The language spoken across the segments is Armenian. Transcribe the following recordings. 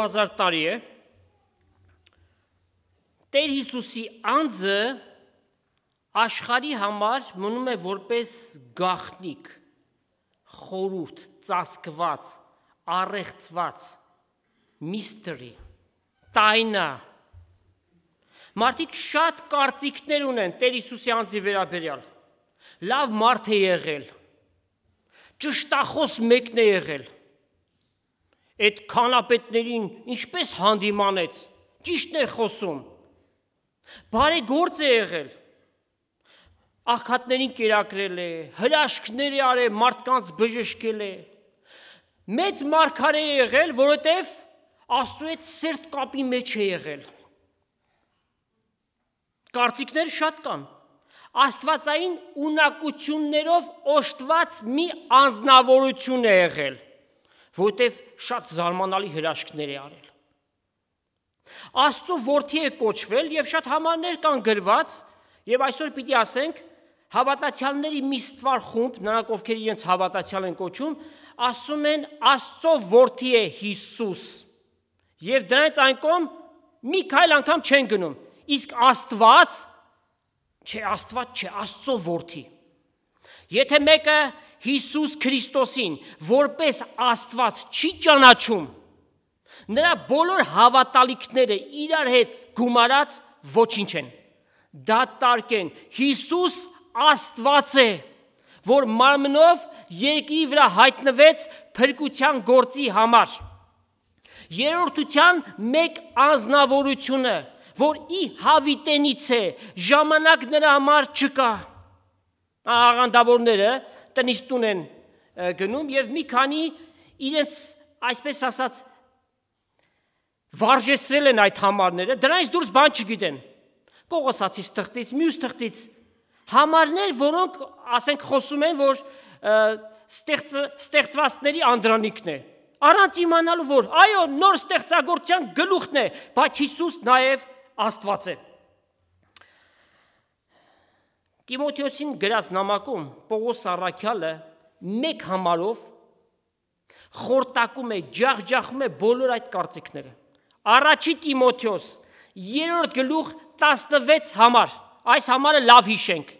2000 տարի է Տեր Հիսուսի անձը աշխարհի համար մնում է որպես գախնիկ, խորուրդ, ծածկված, առեղծված, միստերի, տայնա։ Մարդիկ շատ կարծիքներ ունեն Տեր Հիսուսի անձի վերաբերյալ։ Լավ մարդ է եղել։ Ճշտախոս մեկն է եղել։ եղ այդ քանապետներին ինչպես հանդիմանեց։ Ճիշտն է խոսում։ Բարեգործ է եղել։ Աղքատներին կերակրել է, հրաշքներ է արել, մարդկանց բժշկել է։ Մեծ մարգարե է եղել, որովհետև Աստծո հետ սերտ կապի մեջ է եղել։ Կարծիքներ շատ կան։ Աստվածային ունակություններով օշտված մի անznավորություն է եղել որտեվ շատ զարմանալի հրաշքներ է արել։ Աստծո որդի է կոչվել եւ շատ համարներ կան գրված եւ այսօր պիտի ասենք հավատացյալների մի ստվար խումբ, նրանք ովքեր իրենց հավատացյալ են կոչում, ասում են Աստծո որդի է Հիսուս։ Եվ դրանից այն կողմ մի քայլ անգամ չեն գնում։ Իսկ Աստված, չէ, Աստված չէ, Աստծո որդի։ Եթե մեկը Հիսուս Քրիստոսին որպես Աստված չի ճանաչում, նրա բոլոր հավատալիքները իրար հետ գումարած ոչինչ են։ Դա տարկ են։ Հիսուս Աստված է, որ մարմնով երկրի վրա հայտնվեց փրկության գործի համար։ Երորդության մեկ անznավորությունը, որ ի հավիտենից է, ժամանակ նրա համար չկա։ Աղանդավորները տնից տուն են գնում եւ մի քանի իրենց այսպես ասած վարժեցրել են այդ համարները, դրանից դուրս բան չգիտեն։ Կողոսացից թղթից, մյուս թղթից համարներ, որոնք ասենք խոսում են, որ ստեղծ ստեղծվածների անդրանիկն է։ Առանց իմանալու որ այո, նոր ստեղծագործության գլուխն է, բայց Հիսուս նաև Աստված է։ Ա, Տիմոթեոսին գրած նամակում Պողոս Սարաքյալը մեկ համարով խորտակում է, ջախջախում է բոլոր այդ կարծիքները։ Առաջի Տիմոթեոս 3-րդ գլուխ 16 համար, այս համարը լավ հիշենք։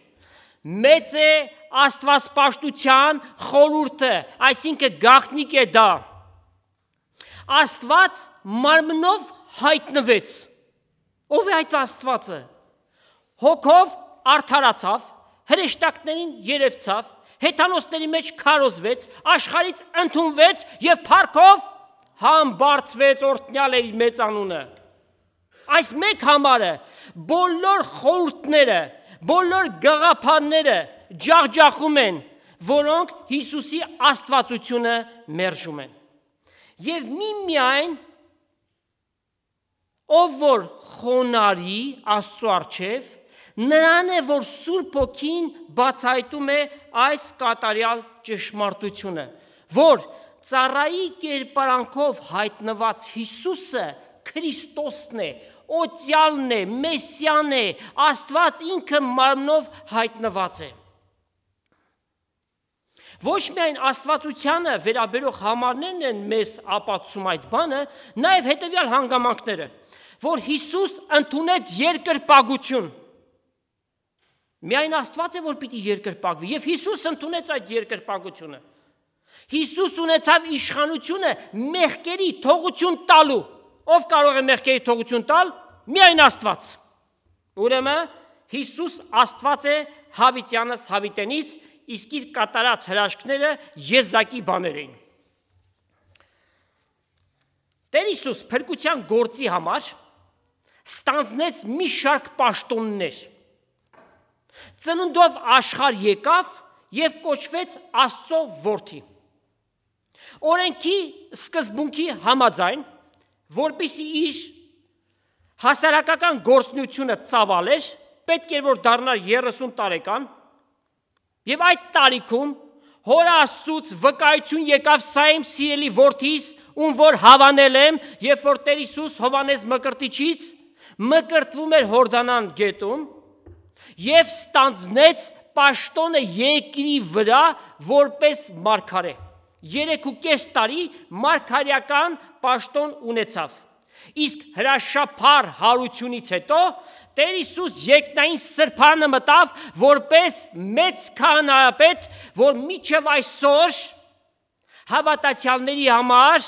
Մեծ է Աստվածպաշտության խորուրդը, այսինքն գաղտնիք է դա։ Աստված մարմնով հայտնվեց։ Ո՞վ է այդ Աստվածը։ Հոգով արդարացավ, հրեշտակներին երևցավ, հեթանոսների մեջ քարոզվեց, աշխարից ընդունվեց եւ փառքով համբարձվեց օրտնյալերի մեծ անունը։ Այս մեկ համարը բոլոր խորհուրդները, բոլոր գաղափարները ջախջախում են, որոնք Հիսուսի աստվածությունը մերժում են։ Եվ միմիայն ով որ խոնարի աստծո արչև Նրան է, որ Սուրբ Հոգին բացահայտում է այս կատարյալ ճշմարտությունը, որ ծառայի կերպարանքով հայտնված Հիսուսը Քրիստոսն է, օծյալն է, մեսիան է, Աստված ինքը մարմնով հայտնված է։ Ոչ միայն Աստվածությանը վերաբերող համարներն են մեզ ապացուցում այդ բանը, նաև հետևյալ հանգամանքները, որ Հիսուս ընդունեց երկրպագություն Միայն Աստված է, որ պիտի երկրպագվի, եւ Հիսուս ընդունեց այդ երկրպագությունը։ Հիսուս ունեցավ իշխանությունը մեղքերի թողություն տալու։ Ով կարող է մեղքերի թողություն տալ։ Միայն Աստված։ Ուրեմն Հիսուս Աստված է Հավիտյանս Հավիտենից, իսկ իր կատարած հրաշքները Եզակի բաներ էին։ Տեր Հիսուս փրկության գործի համար ստանձնեց մի շարք պաշտոններ Ծննդով աշխարհ եկավ եւ կոչվեց Աստծո որդի։ Օրենքի սկզբունքի համաձայն, որբիսի իր հասարակական գործնությունը ծավալեր, պետք էր որ դառնար 30 տարեկան եւ այդ տարիքում հոր Աստծուց վկայություն եկավ սա իմ սիրելի որդիս, ում որ հավանել եմ, երբ որ Տեր Հիսուս Հովանես Մկրտիչից մկրտվում էր Հորդանան գետում, եւ ստանձնեց պաշտոնը երկրի վրա որպես մարգարե։ 3.5 տարի մարգարեական պաշտոն ունեցավ։ Իսկ հրաշափար հարությունից հետո Տեր Հիսուս երկնային սրբանը մտավ որպես մեծ քահանայապետ, որ միջև այսօր հավատացյալների համար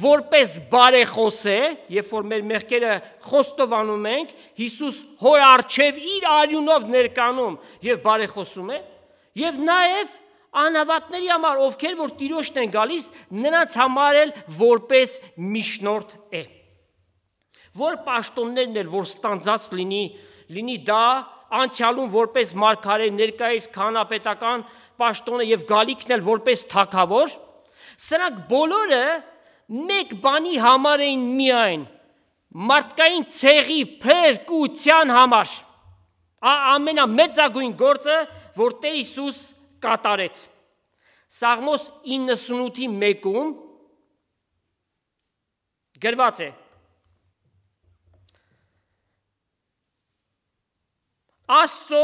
որպես բարեխոս է, երբ որ մեր մեղքերը խոստովանում ենք, Հիսուս հոր արչև իր արյունով ներկանում եւ բարեխոսում է, եւ նաեւ անհավատների համար, ովքեր որ Տիրոջն են գալիս, նրանց համար էլ որպես միջնորդ է։ Որ պաշտոններն էլ որ ստանձած լինի, լինի դա անցյալում որպես մարգարե ներկայիս քանապետական պաշտոնը եւ գալիքն էլ որպես թակավոր, սրանք բոլորը մեկ բանի համար էին միայն մարդկային ցեղի փրկության համար ա ամենամեծագույն գործը որ Տեր Հիսուս կատարեց Սաղմոս 98-ի 1-ում գրված է Աստծո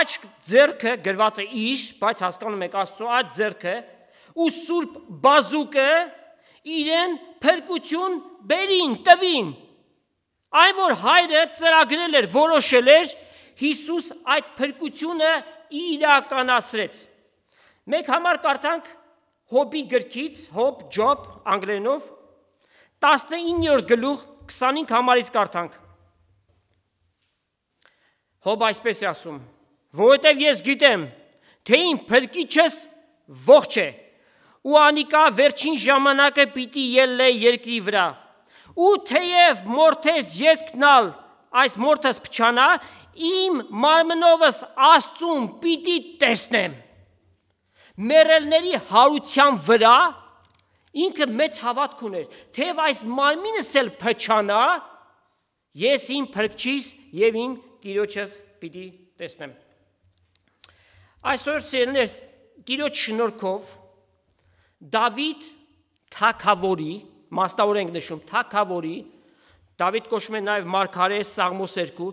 աչք ձերքը գրված է իր, բայց հասկանում եք Աստծո աչք ձերքը ու Սուրբ բազուկը իրեն փրկություն բերին, տվին։ Այն որ հայրը ծրագրել էր, որոշել էր, Հիսուս այդ փրկությունը իրականացրեց։ Մեկ համար կարդանք Հոբի գրքից, Հոբ Ջոբ անգլերենով 19-րդ գլուխ 25 համարից կարդանք։ Հոբ այսպես է ասում. Որովհետև ես գիտեմ, թե իմ փրկիչս ողջ է ու անիկա վերջին ժամանակը պիտի ելլե երկրի վրա։ Ու թեև մորթես երկնալ, այս մորթս փչանա, իմ մարմնովս Աստծուն պիտի տեսնեմ։ Մերելների հարության վրա ինքը մեծ հավատք ուներ, թեև այս մարմինս էլ փչանա, ես իմ փրկչիս եւ իմ Տիրոջս պիտի տեսնեմ։ Այսօր ցերներ Տիրոջ շնորհքով Դավիթ թակավորի, մասնավորենք նշում, թակավորի Դավիթ կոչվում է նաև Մարգարե Սաղմոս 2։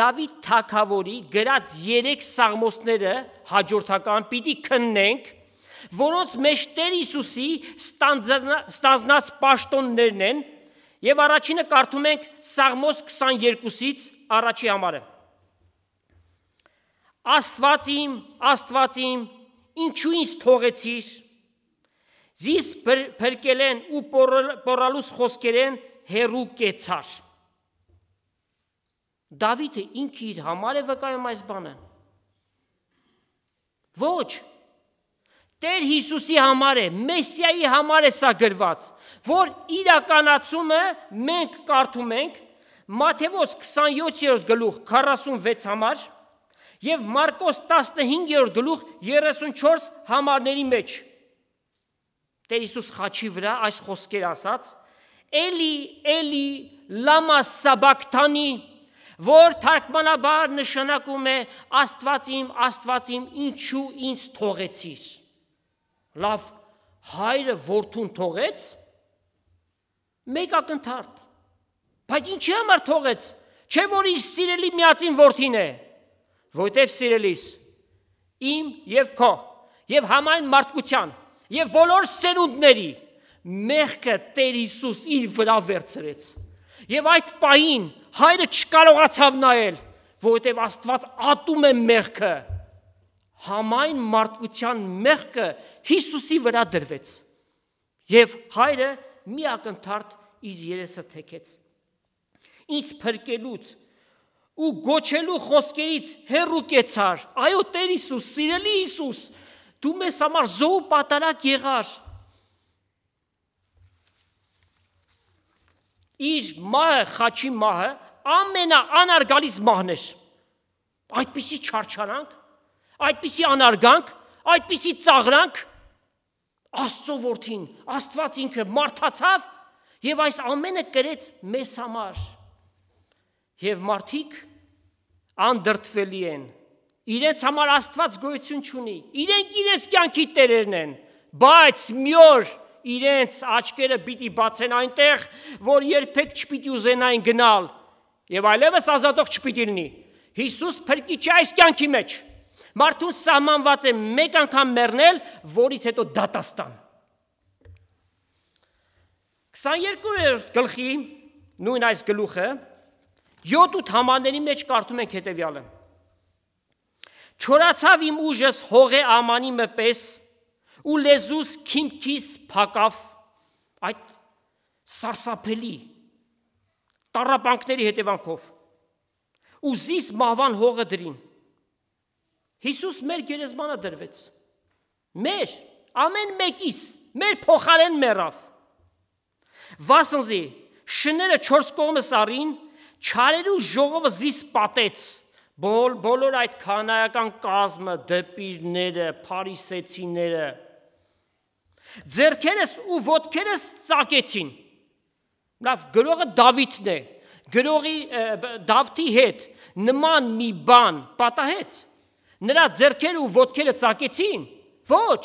Դավիթ Թագավորի գրած 3 սաղմոսները հաջորդական պիտի քննենք, որոնց մեջ Տեր Հիսուսի ստանձնած պաշտոններն են, եւ առաջինը կարդում ենք Սաղմոս 22-ից առաջի համարը։ Աստված իմ, Աստված իմ, ինչու ինձ թողեցիր զիս փրկել են ու պորալուս խոսքեր են հերու կեցար։ Դավիթը ինքը իր համար է վկայում այս բանը։ Ոչ, Տեր Հիսուսի համար է, Մեսիայի համար է սա գրված, որ իրականացումը մենք կարդում ենք Մատթեոս 27-րդ գլուխ 46 համար եւ Մարկոս 15-րդ գլուխ 34 համարների մեջ։ Տեր Հիսուս խաչի վրա այս խոսքեր ասաց. Էլի, էլի, լամա սաբակտանի, որ թարգմանաբար նշանակում է Աստված իմ, Աստված իմ, ինչու ինձ թողեցիր։ Լավ, հայրը որդուն թողեց, մեկ ակնթարթ։ Բայց ինչի համար թողեց։ Չէ որ իր սիրելի միածին որդին է։ Որտեվ սիրելիս իմ եւ քո եւ համայն մարդկության եւ բոլոր սերունդների մեղքը Տեր Հիսուս իր վրա վերցրեց։ Եվ այդ պահին հայրը չկարողացավ նայել, որովհետև Աստված ատում է մեղքը։ Համայն մարդկության մեղքը Հիսուսի վրա դրվեց։ Եվ հայրը մի ակնթարթ իր երեսը թեքեց։ Ինչ փրկելուց ու գոչելու խոսքերից հեռու կեցար։ Այո, Տեր Հիսուս, սիրելի Հիսուս, դու մեզ համար զոհ պատարակ եղար։ Իր մահը, խաչի մահը ամենաանարգալից մահն էր։ Այդպիսի չարչարանք, այդպիսի անարգանք, այդպիսի ծաղրանք Աստծո որդին, Աստված ինքը մարդացավ եւ այս ամենը կրեց մեզ համար։ Եվ մարդիկ անդրդվելի են Իրենց համար Աստված գոյություն չունի։ Իրենք իրենց կյանքի տերերն են, բայց մի օր իրենց աչքերը պիտի բացեն այնտեղ, որ երբեք չպիտի ուզենային գնալ եւ այլևս ազատող չպիտի լինի։ Հիսուս փրկիչ է այս կյանքի մեջ։ Մարդուն սահմանված է մեկ անգամ մեռնել, որից հետո դատաստան։ 22-րդ գլխի նույն այս գլուխը 7-8 համաների մեջ կարդում ենք հետեւյալը։ Չորացավ իմ ուժս հողե ամանի մպես ու լեզուս քիմքիս փակավ այդ սարսափելի տարապանքների հետևանքով ուզիս մահվան հողը դրին Հիսուս մեր գերեզմանը դրվեց մեր ամեն մեկիս մեր փոխարեն մեռավ վասնզի շները 4 կողմը սարին չարելու ժողովը զիս պատեց Բոլ, բոլոր այդ քանայական կազմը, դեպիրները, փարիսեցիները ձերքերս ու ոտքերս ծակեցին։ Լավ, գրողը Դավիթն է։ Գրողի Դավթի հետ նման մի բան պատահեց։ Նրա ձերքերը ու ոտքերը ծակեցին։ Ոչ։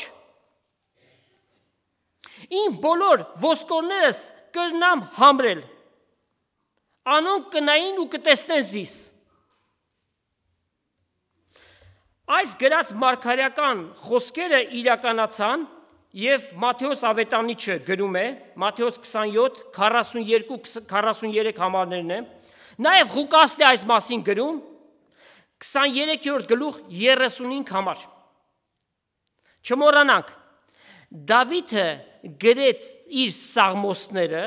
Իմ բոլոր ոսկորներս կրնամ համրել։ Անոնք կնային ու կտեսնեն զիս։ Այս գրած մարգարեական խոսքերը իրականացան եւ Մատթեոս Ավետանիչը գրում է Մատթեոս 27 42 43 համարներն է նաեւ Ղուկասն է այս մասին գրում 23-րդ գլուխ 35 համար Չմոռանանք Դավիթը գրեց իր սաղմոսները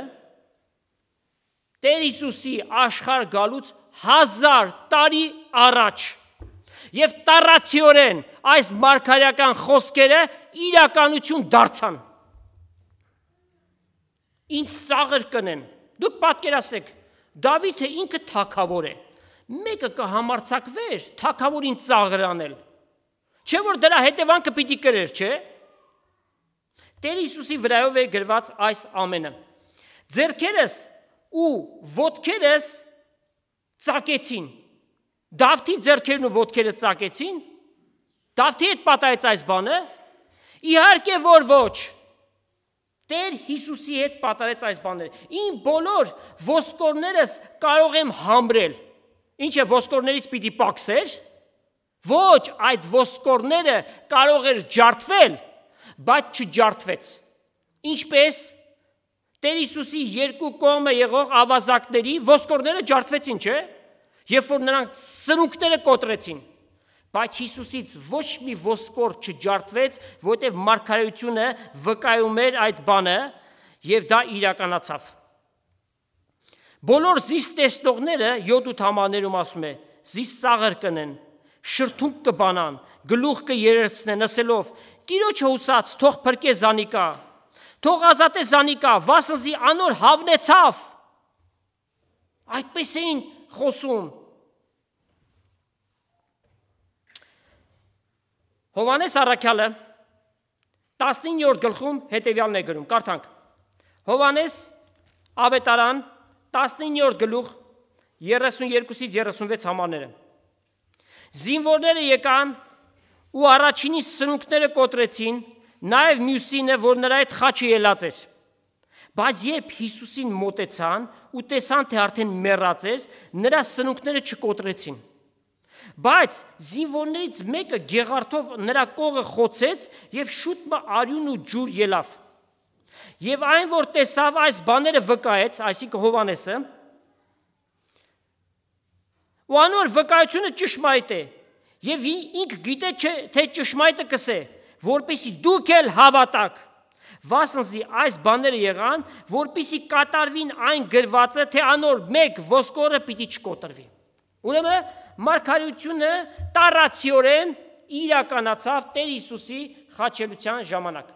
Տեր Հիսուսի աշխարհ գալուց 1000 տարի առաջ եւ տարացիորեն այս մարգարեական խոսքերը իրականություն դարձան։ Ինչ ծաղր կնեն։ Դուք պատկերացրեք, Դավիթը ինքը թակավոր է։ Մեկը կհամարցակվեր թակավորին ծաղր անել։ Չէ որ դրա հետևանքը պիտի կրեր, չէ՞։ Տեր Հիսուսի վրայով է գրված այս ամենը։ Ձերքերս ու ոտքերս ծակեցին Դավթի ձեռքերն ու ոտքերը ծակեցին։ Դավթի հետ պատահեց այս բանը։ Իհարկե որ ոչ։ Տեր Հիսուսի հետ պատահեց այս բաները։ Իմ բոլոր ոսկորներս կարող եմ համրել։ Ինչ է ոսկորներից պիտի պաքսեր։ Ոչ, այդ ոսկորները կարող էր ջարդվել, բայց չջարդվեց։ Ինչպես Տեր Հիսուսի երկու կողմը եղող ավազակների ոսկորները ջարդվեցին, չէ՞ երբ որ նրանք սնուկները կոտրեցին, բայց Հիսուսից ոչ մի ոսկոր չջարդվեց, որտեղ մարգարեությունը վկայում էր այդ բանը եւ դա իրականացավ։ Բոլոր զիս տեսնողները յոթ ու թամաներում ասում է, զիս ծաղր կնեն, շրթունք կբանան, գլուխ կերերցնեն, ասելով. Տիրոջը հուսած, թող փրկե զանիկա, թող ազատե զանիկա, վասնզի անոր հավնեցավ։ Այդպես էին խոսում։ Հովանես Արաքյալը 19-րդ գլխում հետևյալն է գրում, կարդանք։ Հովանես ավետարան 19-րդ գլուխ 32-ից 36 համարները։ Զինվորները եկան ու առաջինի սնունքները կոտրեցին, նաև մյուսինը, որ նրա այդ խաչը ելած էր։ Բայց երբ Հիսուսին մոտեցան ու տեսան, թե արդեն մեռած էր, նրա սնուկները չկոտրեցին։ Բայց զինվորներից մեկը գեղարդով նրա կողը խոցեց եւ շուտ մը արյուն ու ջուր ելավ։ Եվ այն որ տեսավ այս բաները վկայեց, այսինքն Հովանեսը, ու անոր վկայությունը ճշմարիտ է։ Եվ ինք գիտե չէ, թե ճշմարիտը կսե, որպեսի դուք էլ հավատաք վասնզի այս բաները եղան, որpիսի կատարվին այն գրվածը, թե անոր մեկ ոսկորը պիտի չկոտրվի։ Ուրեմն մարգարեությունը տարացիորեն իրականացավ Տեր Հիսուսի խաչելության ժամանակ։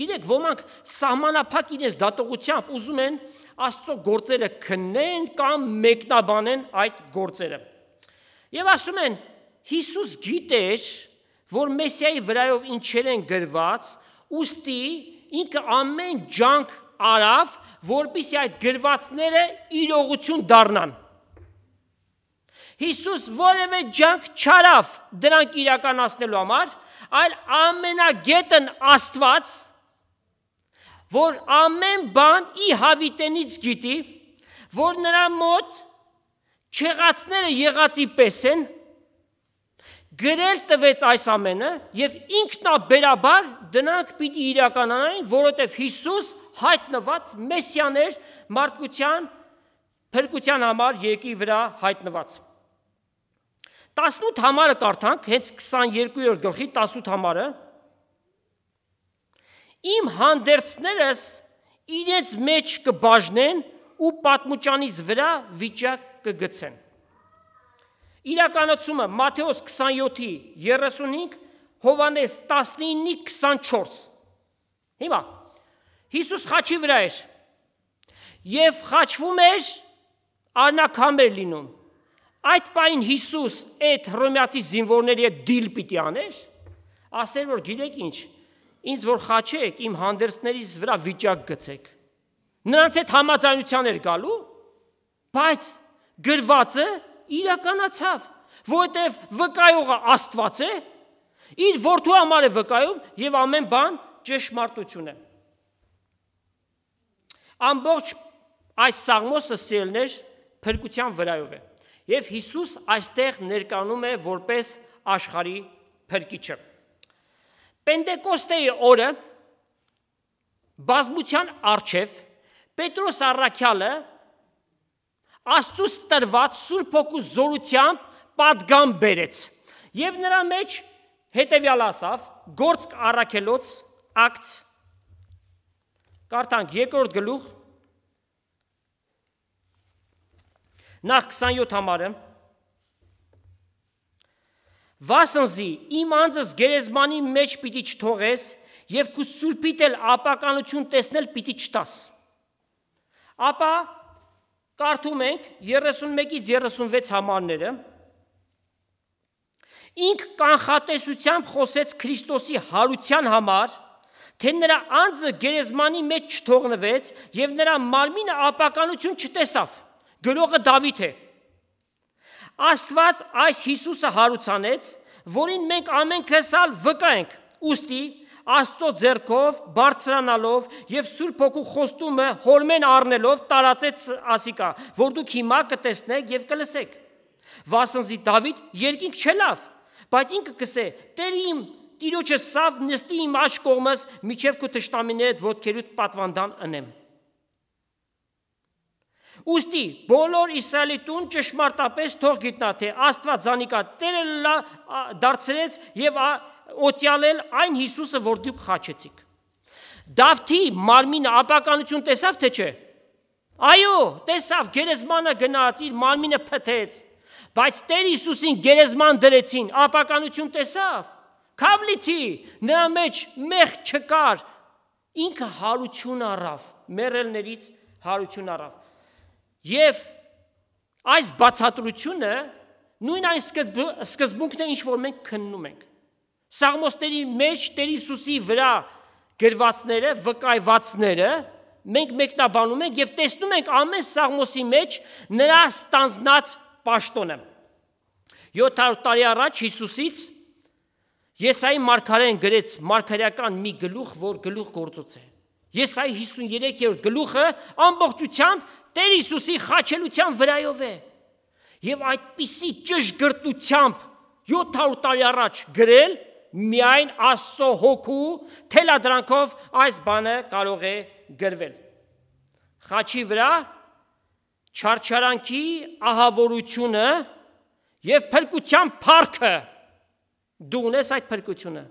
Գիտեք, ոմանք սահմանափակ իրենց դատողությամբ ուզում են Աստծո գործերը քննեն կամ մեկնաբանեն այդ գործերը։ Եվ ասում են, Հիսուս գիտեր, որ Մեսիայի վրայով ինչեր են գրված ուստի ինքը ամեն ջանք արավ, որբիսի այդ գրվածները իրողություն դառնան։ Հիսուս որևէ ջանք չարավ դրանք իրականացնելու համար, այլ ամենագետն Աստված, որ ամեն բան ի հավիտենից գիտի, որ նրա մոտ չեղածները եղածի պես են, գրել տվեց այս ամենը եւ ինքնաբերաբար դրանք պիտի իրականանային, որովհետև Հիսուս հայտնված մեսիաներ մարդկության փրկության համար երկի վրա հայտնված։ 18 համարը կարդանք, հենց 22-րդ գլխի 18 համարը։ Իմ հանդերձներս իրենց մեջ կբաժնեն ու պատմուճանից վրա վիճակ կգցեն։ Իրականացումը Մատթեոս 27-ի 35 Հովանես 19-ի 24։ Հիմա Հիսուս խաչի վրա էր։ Եվ խաչվում էր արնակամեր լինում։ Այդ պայն Հիսուս այդ հռոմեացի զինվորների հետ դիլ պիտի աներ, ասել որ գիտեք ինչ, ինձ որ խաչեք, իմ հանդերձներից վրա վիճակ գցեք։ Նրանց այդ համաձայնության էր գալու, բայց գրվածը իրականացավ, որովհետև վկայողը Աստված է, իր որդու համար է վկայում եւ ամեն բան ճշմարտություն է։ Ամբողջ այս սաղմոսը սելներ փրկության վրայով է։ Եվ Հիսուս այստեղ ներկանում է որպես աշխարհի փրկիչը։ Պենտեկոստեի օրը բազմության արչև Պետրոս Արաքյալը Աստծուց տրված Սուրբ Հոգու զորությամբ падգամ բերեց։ Եվ նրա մեջ հետևյալ ասավ գործք առաքելոց ակտ Կարդանք երկրորդ գլուխ նախ 27 համարը Վասնզի իմ անձս գերեզմանի մեջ պիտի չթողես եւ քու սուրբիդ էլ ապականություն տեսնել պիտի չտաս Ապա կարդում ենք 31-ից 36 համարները 36 ինք կանխատեսությամբ խոսեց Քրիստոսի հարության համար, թե նրա անձը գերեզմանի մեջ չթողնվեց եւ նրա մարմինը ապականություն չտեսավ։ Գրողը Դավիթ է։ Աստված այս Հիսուսը հարուցանեց, որին մենք ամենքս ալ վկա ենք։ Ոստի Աստծո ձեռքով բարձրանալով եւ Սուրբ Հոգու խոստումը հորմեն առնելով տարածեց ասիկա, որ դուք հիմա կտեսնեք եւ կլսեք։ Վասնզի Դավիթ երկինք չելավ, Բայց ինքը կսե. «Տեր իմ, Տիրոջը սավ նստի իմ աչ կողմս, միջև քո թշնամիներդ ոտքերուտ պատվանդան ընեմ»։ Ոստի բոլոր Իսրայելի տուն ճշմարտապես թող գիտնա թե Աստված զանիկա Տերը լա դարձրեց եւ օտյալել այն Հիսուսը, որ դուք խաչեցիք։ Դավթի մարմինը ապականություն տեսավ թե չէ։ Այո, տեսավ գերեզմանը գնաց, իր մարմինը փթեց։ Բայց Տեր Հիսուսին գերեզման դրեցին, ապականություն տեսավ։ Քավլիցի նրա մեջ մեղ չկար։ Ինքը հարություն առավ, մերելներից հարություն առավ։ Եվ այս բացատրությունը նույն այն սկզբունքն է, ինչ որ մենք քննում ենք։ Սաղմոսների մեջ Տեր Հիսուսի վրա գրվածները, վկայվածները մենք մեկնաբանում ենք եւ տեսնում ենք ամեն սաղմոսի մեջ նրա ստանձնած պաշտոնը։ 700 տարի առաջ Հիսուսից Եսայի մարգարեն գրեց մարգարեական մի գլուխ, որ գլուխ գործոց է։ Եսայի 53-րդ գլուխը ամբողջությամբ Տեր Հիսուսի խաչելության վրայով է։ Եվ այդպիսի ճշգրտությամբ 700 տարի առաջ գրել միայն Աստծո հոգու թելադրանքով այս բանը կարող է գրվել։ Խաչի վրա չարչարանքի ահավորությունը եւ փրկության փառքը դու ունես այդ փրկությունը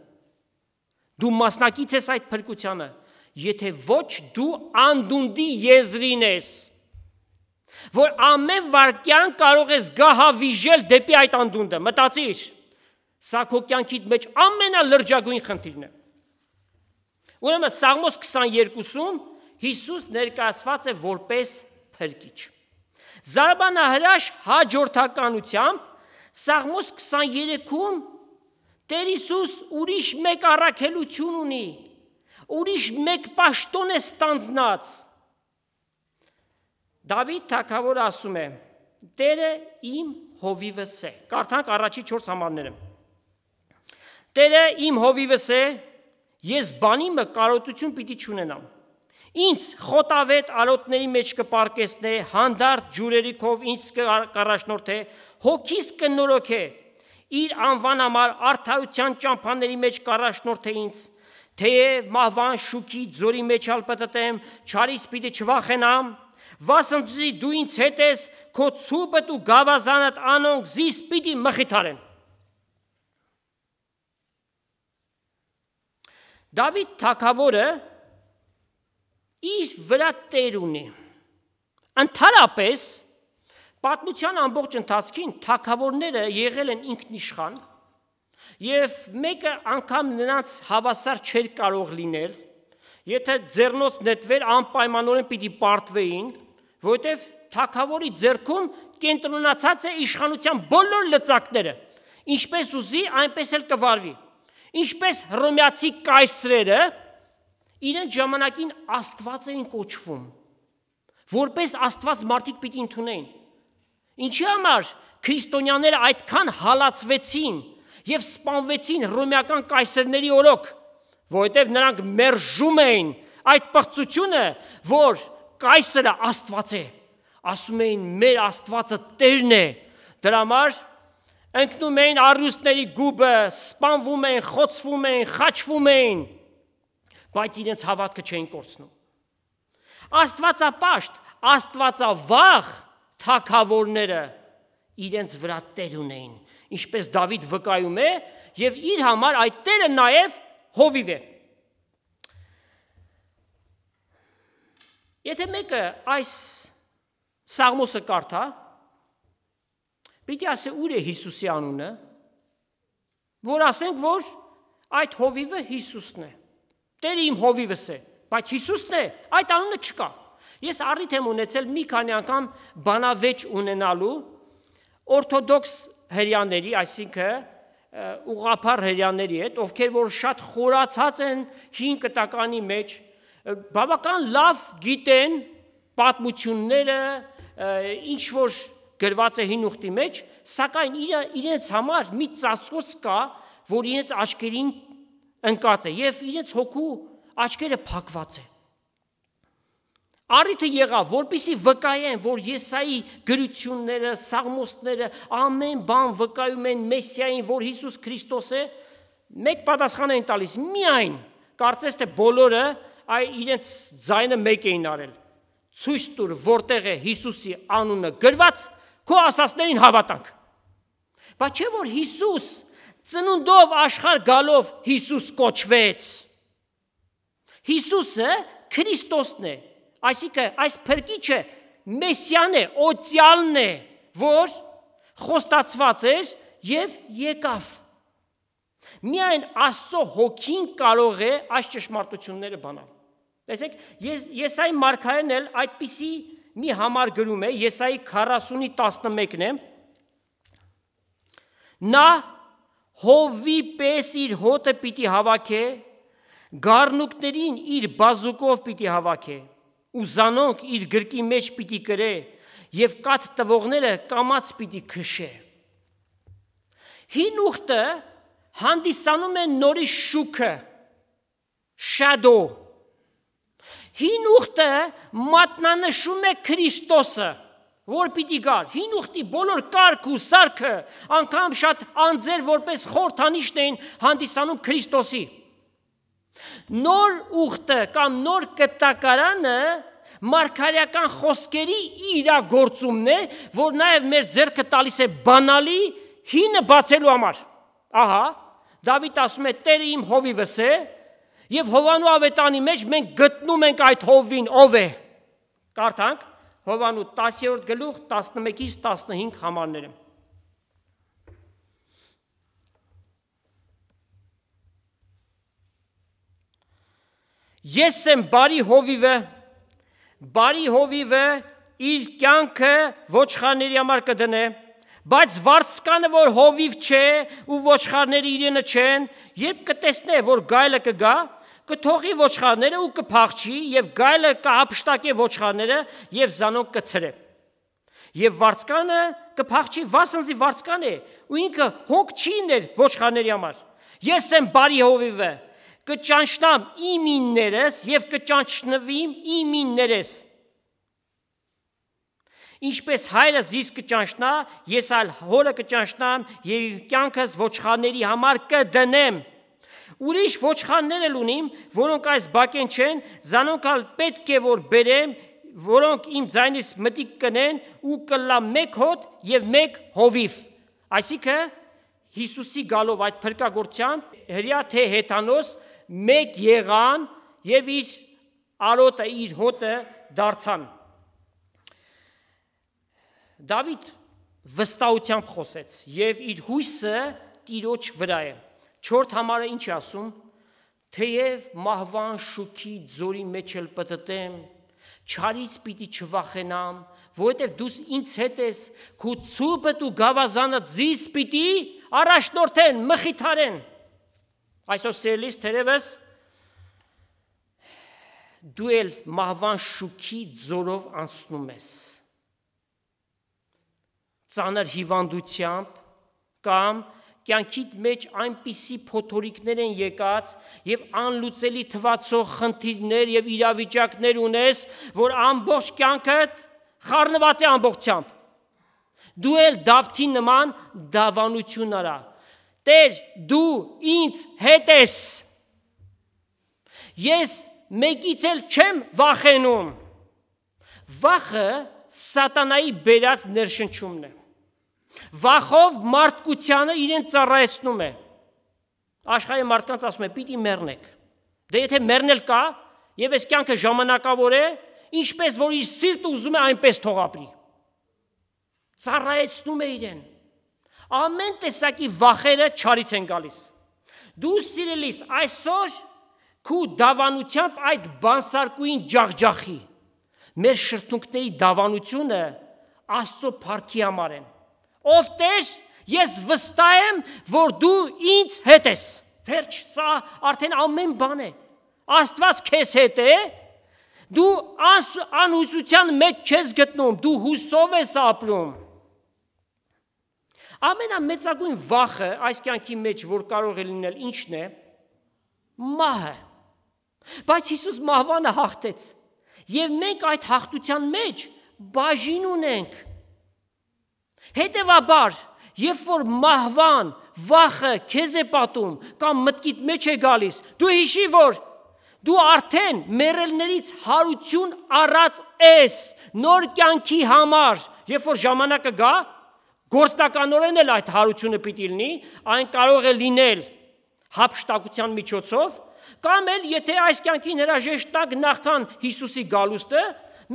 դու մասնակից ես այդ փրկությանը եթե ոչ դու անդունդի եզրին ես որ ամեն վարքյան կարող ես գահավիժել դեպի այդ անդունդը մտածիր սա քո կյանքի մեջ ամենալրջագույն խնդիրն է ուրեմն սաղմոս 22-ում Հիսուս ներկայացված է որպես փրկիչ Զարբանահրաշ հաջորդականությամբ Սաղմոս 23-ում Տեր Հիսուս ուրիշ մեկ առաքելություն ունի, ուրիշ մեկ պաշտոն է ստանձնած։ Դավիթ թագավոր ասում է. Տերը իմ հովիվս է։ Կարդանք առաջի 4 համարները։ Տերը իմ հովիվս է, ես բանիմը կարոտություն պիտի չունենամ։ Ինձ խոտավետ ալոտների մեջ կպարկեսնե, հանդարտ ջուրերի քով ինձ կառաջնորդե, հոգիս կնորոքե։ Իր անվան համար արթարության ճամփաների մեջ կառաջնորդե ինձ։ Թեև մահվան շուքի ձորի մեջ ալ պատտեմ, չարից պիտի չվախենամ։ Վասնձի դու ինձ հետ ես, քո ցուպդ ու գավազանդ անոնք զիս պիտի մխիթարեն։ Դավիթ թակավորը իր վրա տեր ունի։ Ընդհանրապես պատմության ամբողջ ընթացքին թակավորները եղել են ինքնիշխան եւ մեկը անգամ նրանց հավասար չէր կարող լինել, եթե ձեռնոց նետվեր անպայմանորեն պիտի պարտվեին, որովհետեւ թակավորի ձեռքում կենտրոնացած է իշխանության բոլոր լծակները։ Ինչպես ուզի, այնպես էլ կվարվի։ Ինչպես հռոմեացի կայսրերը իրենց ժամանակին Աստված էին կոչվում։ Որպես Աստված մարդիկ պիտի ընդունեին։ Ինչի համար քրիստոնյաները այդքան հալածվեցին եւ սպանվեցին ռոմեական կայսերների օրոք, որովհետեւ նրանք մերժում էին այդ պղծությունը, որ կայսրը Աստված է։ Ասում էին մեր Աստվածը Տերն է։ Դրա համար ընկնում էին առյուստների գուբը, սպանվում էին, խոցվում էին, խաչվում էին, խաչվում էին բայց իրենց հավատքը չէին կորցնում։ Աստվածապաշտ, Աստվածավախ թակավորները իրենց վրա տեր ունեին, ինչպես Դավիթ վկայում է, եւ իր համար այդ տերը նաեւ հովիվ է։ Եթե մեկը այս սաղմոսը կարդա, պիտի ասե ուր է Հիսուսի անունը, որ ասենք, որ այդ հովիվը Հիսուսն է։ Տերը իմ հովիվս է, բայց Հիսուսն է, այդ անունը չկա։ Ես առիթ եմ ունեցել մի քանի անգամ բանավեճ ունենալու օրթոդոքս հрьяաների, այսինքն ուղափար հрьяաների հետ, ովքեր որ շատ խորացած են հին կտականի մեջ, բավական լավ գիտեն պատմությունները, ինչ որ գրված է հին ուխտի մեջ, սակայն իր, իրենց համար մի ծածկոց կա, որ իրենց աչքերին ընկած է եւ իրենց հոգու աչքերը փակված է։ Արիթը եղավ, որpիսի վկայեն, որ Եսայի գրությունները, սաղմոսները ամեն բան վկայում են Մեսիային, որ Հիսուս Քրիստոս է, մեկ պատասխան են տալիս։ Միայն կարծես թե բոլորը այ իրենց ձայնը մեկ էին արել։ Ցույց տուր, որտեղ է Հիսուսի անունը գրված, քո ասածներին հավատանք։ Բայց չէ որ Հիսուս ծնունդով աշխարհ գալով Հիսուս կոչվեց։ Հիսուսը Քրիստոսն է, այսինքն այս փրկիչը մեսիան է, օծյալն է, որ խոստացված էր եւ եկավ։ Միայն Աստծո հոգին կարող է այս ճշմարտությունները բանալ։ Տեսեք, ես Եսայի մարգարեն էլ այդպիսի մի համար գրում է Եսայի 40-ի 11-ն է։ Նա հովվի պես իր հոտը պիտի հավաքե, գարնուկներին իր բազուկով պիտի հավաքե, ու զանոնք իր գրկի մեջ պիտի կրե, և կատ տվողները կամած պիտի քշե։ Հին ուխտը հանդիսանում է նորի շուքը, շադո։ Հին ուխտը մատնանշում է Քրիստոսը, որ պիտի գար։ Հին ուխտի բոլոր կարգ ու սարքը, անգամ շատ անձեր որպես խորթանիշտ էին հանդիսանում Քրիստոսի։ Նոր ուխտը կամ նոր կտակարանը մարգարեական խոսքերի իրագործումն է, որ նաև մեր ձեռքը տալիս է բանալի հինը բացելու համար։ Ահա, Դավիթ ասում է. «Տերը իմ հովիվս է»։ Եվ Հովանու ավետանի մեջ մենք գտնում ենք այդ հովին, ով է։ Կարդանք Հովանու 10-րդ գլուխ 11-ից 15 համարները։ Ես եմ բարի հովիվը, բարի հովիվը իր կյանքը ոչխարների համար կդնե, բայց վարձկանը, որ հովիվ չէ ու ոչխարները իրենը չեն, երբ կտեսնե, որ գայլը կգա, կգա կթողի ոչխարները ու կփախչի եւ գայլը կհապշտակի ոչխարները եւ զանոք կցրե։ Եվ վարձկանը կփախչի վասնզի վարձկան է ու ինքը հոգ չի ներ ոչխարների համար։ Ես եմ բարի հովիվը, կճանչնամ իմիններես եւ կճանչնվիմ իմիններես։ Ինչպես հայրը զիս կճանչնա, ես այլ հորը կճանչնամ եւ կյանքս ոչխարների համար կդնեմ։ Ուրիշ ոչխաններ էլ ունիմ, որոնք այս բակեն չեն, զանոնքալ պետք է որ բերեմ, որոնք իմ ձայնից մտիկ կնեն ու կլա մեկ հոտ եւ մեկ հովիվ։ Այսինքն Հիսուսի գալով այդ փրկagorցիան հрья թե հեթանոս մեկ եղան եւ իր արոտը իր հոտը դարձան։ Դավիթ վստահությամբ խոսեց եւ իր հույսը Տիրոջ վրա է։ 4 համարը ինչ ասում, թեև մահվան շուքի ձորի մեջ էլ պտտեմ, չարից պիտի չվախենամ, որովհետև դու ինձ հետ ես, քու ցուբը դու գավազանը ձիս պիտի առաջնորդեն, մխիթարեն։ Այսօր սիրելիս թերևս դու էլ մահվան շուքի ձորով անցնում ես։ Ծանր հիվանդությամբ կամ կյանքիդ մեջ այնպիսի փոթորիկներ են եկած եւ անլուծելի թվացող խնդիրներ եւ իրավիճակներ ունես, որ ամբողջ կյանքդ խառնված է ամբողջությամբ։ Դու էլ Դավթի նման դավանություն արա։ Տեր, դու ինձ հետ ես։ Ես մեկից էլ չեմ վախենում։ Վախը սատանայի բերած ներշնչումն է։ Վախով մարդկությանը իրեն ծառայեցնում է։ Աշխարհի մարդկանց ասում է՝ պիտի մեռնեք։ Դե եթե մեռնել կա, եւ այս կյանքը ժամանակավոր է, ինչպես որ իր սիրտը ուզում է այնպես թող ապրի։ Ծառայեցնում է իրեն։ Ամեն տեսակի վախերը չարից են գալիս։ Դու սիրելիս այսօր քու դավանությամբ այդ բանսարկուին ջախջախի։ Մեր շրթունքների դավանությունը Աստծո փառքի համար են։ Ով Տեր, ես վստահ եմ, որ դու ինձ հետ ես։ Վերջ, սա արդեն ամեն բան է։ Աստված քեզ հետ է։ Դու անհուսության մեջ չես գտնում, դու հուսով ես ապրում։ Ամենամեծագույն վախը այս կյանքի մեջ, որ կարող է լինել, ի՞նչն է։ Մահը։ Բայց Հիսուս մահվանը հաղթեց։ Եվ մենք այդ հաղթության մեջ բաժին ունենք Հետևաբար, երբ որ մահվան, վախը քեզ է պատում կամ մտքիդ մեջ է գալիս, դու հիշի որ դու արդեն մերելներից հարություն առած ես նոր կյանքի համար, երբ որ ժամանակը գա, գործնականորեն էլ այդ հարությունը պիտի լինի, այն կարող է լինել հապշտակության միջոցով, կամ էլ եթե այս կյանքին հրաժեշտ տակ նախքան Հիսուսի գալուստը,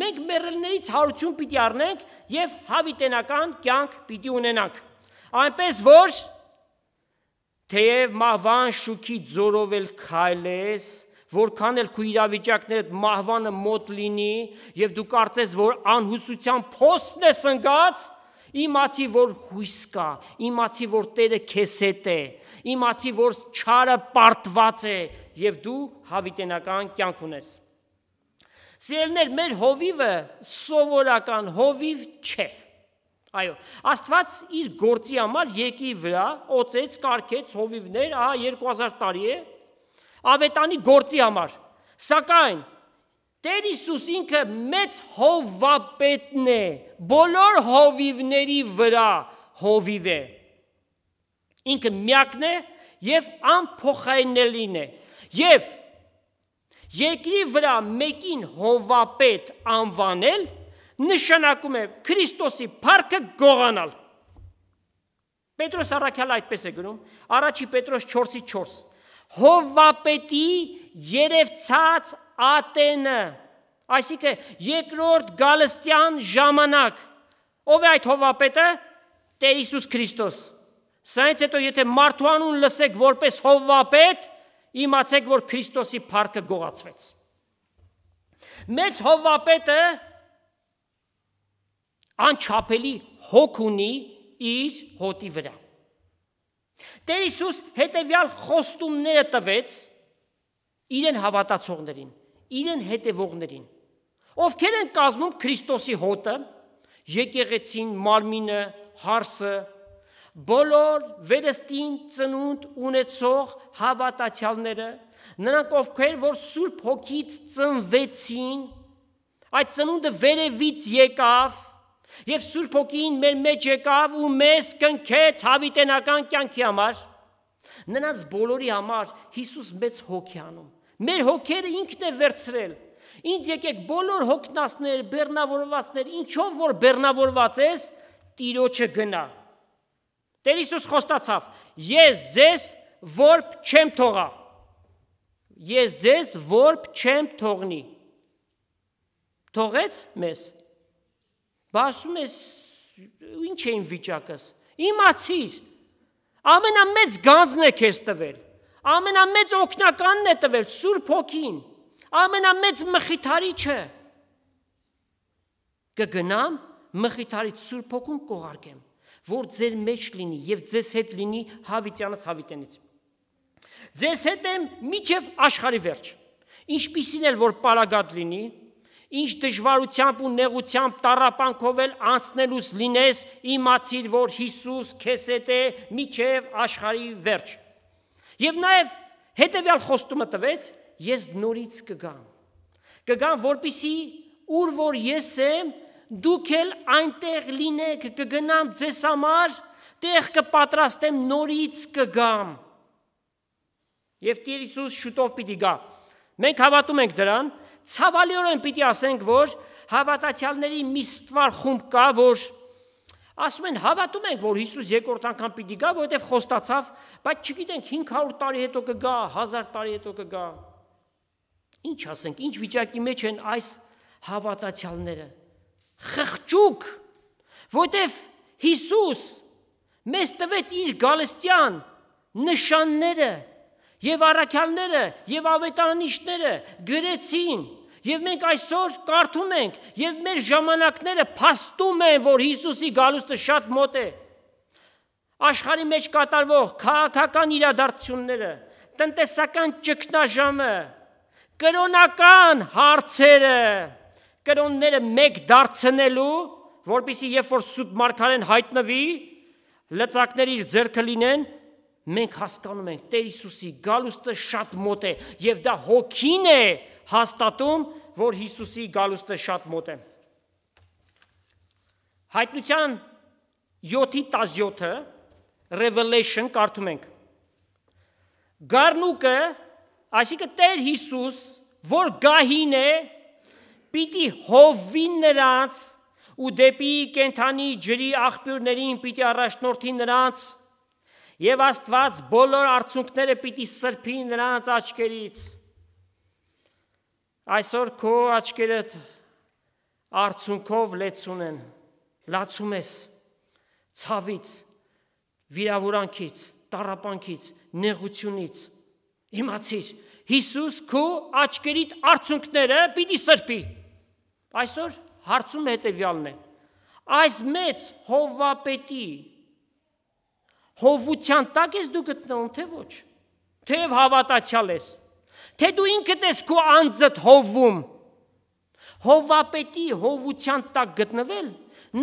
մենք մեռելներից հարություն պիտի առնենք եւ հավիտենական կյանք պիտի ունենանք։ Այնպես որ թեև մահվան շուքի ձորով էլ քայլես, որքան էլ քու իրավիճակներդ մահվանը մոտ լինի եւ դու կարծես որ անհուսության փոստն ես ընկած, իմացի որ հույս կա, իմացի որ Տերը քեզ հետ է, իմացի որ չարը պարտված է եւ դու հավիտենական կյանք ունես։ Սիրելներ, մեր հովիվը սովորական հովիվ չէ։ Այո, Աստված իր գործի համար եկի վրա օծեց, կարկեց հովիվներ, ահա 2000 տարի է ավետանի գործի համար։ Սակայն Տեր Հիսուս ինքը մեծ հովապետն է, բոլոր հովիվների վրա հովիվ է։ Ինքը միակն է եւ անփոխանելին է։ Եվ երկրի վրա մեկին հովապետ անվանել նշանակում է Քրիստոսի փառքը գողանալ։ Պետրոս առաքյալը այդպես է գրում, առաջի Պետրոս 4-ի 4։ Հովապետի երևցած Ատենը, այսինքն երկրորդ գալստյան ժամանակ, ով է այդ հովապետը Տեր Հիսուս Քրիստոս։ Սրանից հետո եթե մարդու անուն լսեք որպես հովապետ, իմացեք, որ Քրիստոսի փառքը գողացվեց։ Մեծ հովապետը անչափելի հոգ ունի իր հոտի վրա։ Տեր Հիսուս հետևյալ խոստումները տվեց իրեն հավատացողներին, իրեն հետևողներին, ովքեր են կազմում Քրիստոսի հոտը, եկեղեցին, մարմինը, հարսը, բոլոր վերստին ծնունդ ունեցող հավատացյալները, նրանք ովքեր որ Սուրբ Հոգից ծնվեցին, այդ ծնունդը վերևից եկավ եւ Սուրբ Հոգին մեր մեջ եկավ ու մեզ կնքեց հավիտենական կյանքի համար, նրանց բոլորի համար Հիսուս մեծ հոգի անում։ Մեր հոգերը ինքն է վերցրել Ինձ եկեք բոլոր հոգնածներ, բեռնավորվածներ, ինչով որ բեռնավորված ես, տիրոջը գնա։ Տեր Հիսուս խոստացավ. Ես ձեզ որբ չեմ թողա։ Ես ձեզ որբ չեմ թողնի։ Թողեց մեզ։ Բա ասում ես ինչ է իմ վիճակս։ Իմացիր։ Ամենամեծ գանձն է քեզ տվել։ Ամենամեծ օգնականն է տվել Սուրբ Հոգին։ Ամենամեծ մխիթարիչը։ Կգնամ մխիթարիչ Սուրբ Հոգուն կողարկեմ որ ձեր մեջ լինի եւ ձեզ հետ լինի հավիտյանս հավիտենից։ Ձեզ հետ եմ միջև աշխարի վերջ։ Ինչպիսին էլ որ պարագատ լինի, ինչ դժվարությամբ ու նեղությամբ տարապանքով էլ անցնելուս լինես, իմացիր, որ Հիսուս քեզ հետ է միջև աշխարի վերջ։ Եվ նաև հետևյալ խոստումը տվեց. ես նորից կգամ։ Կգամ, որpիսի ուր որ ես եմ, դուք էլ այնտեղ լինեք, կգնամ ձեզ համար, տեղ կպատրաստեմ նորից կգամ։ Եվ Տեր Հիսուս շուտով պիտի գա։ Մենք հավատում ենք դրան, ցավալիորեն պիտի ասենք, որ հավատացյալների մի ստվար խումբ կա, որ ասում են հավատում ենք, որ Հիսուս երկրորդ անգամ պիտի գա, որովհետև խոստացավ, բայց չգիտենք 500 տարի հետո կգա, 1000 տարի հետո կգա։ Ինչ ասենք, ինչ վիճակի մեջ են այս հավատացյալները խղճուկ, որտեվ Հիսուս մեզ տվեց իր գալստյան նշանները եւ առաքյալները եւ ավետարանիչները գրեցին եւ մենք այսօր կարդում ենք եւ մեր ժամանակները փաստում են որ Հիսուսի գալուստը շատ մոտ է աշխարհի մեջ կատարվող քաղաքական իրադարձությունները տնտեսական ճգնաժամը կրոնական հարցերը կրոնները մեկ դարձնելու, որբիսի երբ որ Սուրբ Մարգարեն հայտնվի, լծակները իր ձեռքը լինեն, մենք հասկանում ենք Տեր Հիսուսի գալուստը շատ մոտ է եւ դա հոգին է հաստատում, որ Հիսուսի գալուստը շատ մոտ է։ Հայտնության 7-ի 17-ը Revelation կարդում ենք։ Գառնուկը, այսինքն Տեր Հիսուս, որ գահին է, պիտի հովվին նրանց ու դեպի կենթանի ջրի աղբյուրներին պիտի առաջնորդի նրանց եւ Աստված բոլոր արցունքները պիտի սրբի նրանց աչքերից։ Այսօր քո աչքերդ արցունքով լեցուն են։ Լացում ես ցավից, վիրավորանքից, տարապանքից, նեղությունից։ Իմացիր, Հիսուս քո աչքերիդ արցունքները պիտի սրբի։ Այսօր հարցում հետևյալն է։ Այս մեծ հովվապետի հովության տակ ես դու գտնվում, թե ոչ։ Թեև հավատացյալ ես, թե դու ինքդ ես քո անձդ հովում։ Հովվապետի հովության տակ գտնվել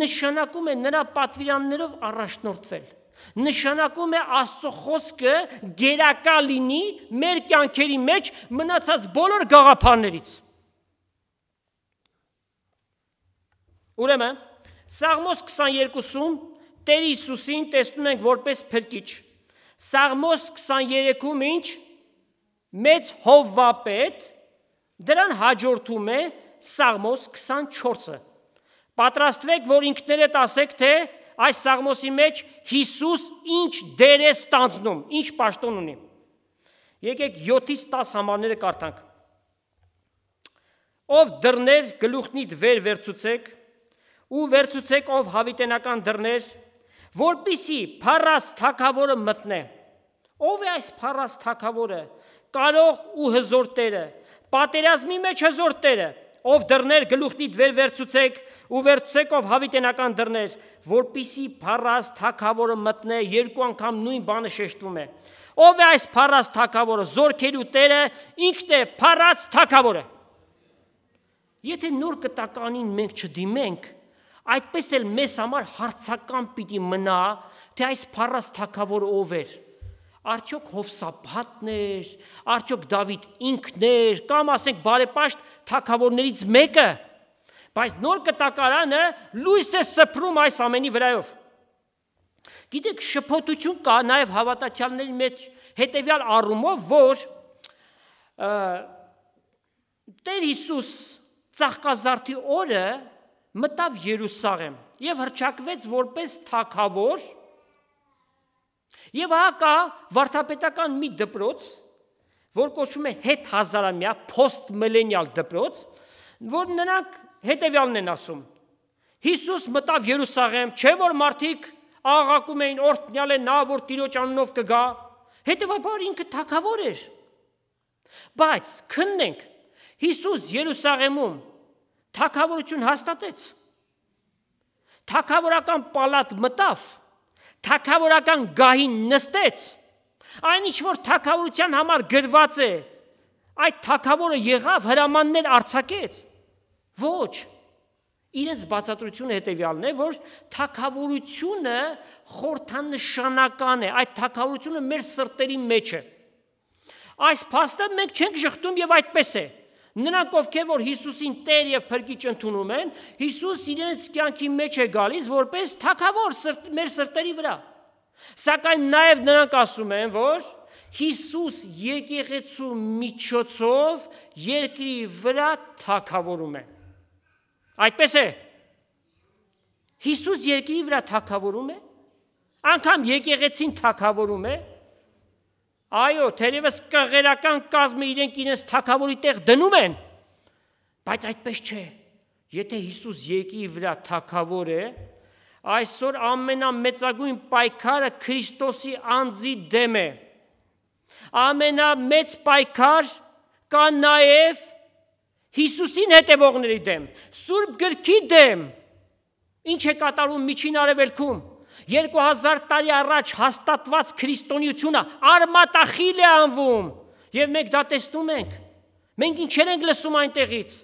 նշանակում է նրա պատվիրաններով առաջնորդվել։ Նշանակում է Աստծո խոսքը գերակա լինի մեր կյանքերի մեջ մնացած բոլոր գաղափարներից։ Ուրեմն, Սաղմոս 22-ում Տեր Հիսուսին տեսնում ենք որպես փրկիչ։ Սաղմոս 23-ում ինչ մեծ հովվապետ դրան հաջորդում է Սաղմոս 24-ը։ Պատրաստվեք, որ ինքներդ ասեք, թե այս Սաղմոսի մեջ Հիսուս ինչ դեր է ստանձնում, ինչ պաշտոն ունի։ Եկեք 7-ից 10 համարները կարդանք։ Ով դռներ գլուխնիդ վեր վերցուցեք, վեր ու վերցուցեք ով հավիտենական դռներ, որբիսի փառաս թակավորը մտնե։ Ով է այս փառաս թակավորը, կարող ու հզոր Տերը, պատերազմի մեջ հզոր Տերը, ով դռներ գլուխնիդ վեր վերցուցեք ու վերցուցեք ով հավիտենական դռներ, որբիսի փառաս թակավորը մտնե, երկու անգամ նույն բանը շեշտվում է։ Ով է այս փառաս թակավորը, զորքերու Տերը, ինքն է փառած թակավորը։ Եթե նոր կտականին մենք չդիմենք, չդ Այդպես էլ մեզ համար հարցական պիտի մնա, թե այս փառած թակավոր ով էր։ Արդյոք Հովսապատն էր, արդյոք Դավիթ ինքն էր, կամ ասենք բարեպաշտ թակավորներից մեկը։ Բայց նոր կտակարանը լույս է սփռում այս ամենի վրայով։ Գիտեք, շփոթություն կա նաև հավատացյալների մեջ հետևյալ առումով, որ Տեր Հիսուս ծաղկազարդի օրը մտավ Երուսաղեմ եւ հրճակվեց որպես թակավոր եւ հակա վարդապետական մի դպրոց որ կոչվում է հետ հազարամյա post millennial դպրոց որ նրանք հետեւյալն են ասում Հիսուս մտավ Երուսաղեմ չէ որ մարդիկ աղակում էին օրտնյալ է նա որ Տիրոջ անունով կգա հետեւաբար ինքը թակավոր էր բայց քննենք Հիսուս Երուսաղեմում թակավորություն հաստատեց։ Թակավորական պալատ մտավ, թակավորական գահին նստեց։ Այն ինչ որ թակավորության համար գրված է, այդ թակավորը եղավ հրամաններ արྩակեց։ Ոչ։ Իրենց բացատրությունը հետևյալն է, որ թակավորությունը խորթանշանական է, այդ թակավորությունը մեր սրտերի մեջ է։ Այս փաստը մենք չենք շղթում եւ այդպես է։ այդ Նրանք ովքեր որ Հիսուսին Տեր եւ Փրկիչ ընդունում են, Հիսուս իրենց կյանքի մեջ է գալիս որպես Թագավոր սրտ, մեր սրտերի վրա։ Սակայն նաեւ նրանք ասում են, որ Հիսուս եկեղեցու միջոցով երկրի վրա թակավորում է։ Այդպես է։ Հիսուս երկրի վրա թակավորում է։ Անկամ եկեղեցին թակավորում է։ Այո, թերևս կղերական կազմը իրենք իրենց թակավորի տեղ դնում են, բայց այդպես չէ։ Եթե Հիսուս եկի վրա թակավոր է, այսօր ամենամեծագույն պայքարը Քրիստոսի անձի դեմ է։ Ամենամեծ պայքար կա նաև Հիսուսին հետևողների դեմ, Սուրբ գրքի դեմ։ Ինչ է կատարում միջին արևելքում։ 2000 տարի առաջ հաստատված քրիստոնեությունը արմատախիլ է անվում եւ մենք դա տեսնում ենք։ Մենք ինչեր ենք լսում այնտեղից։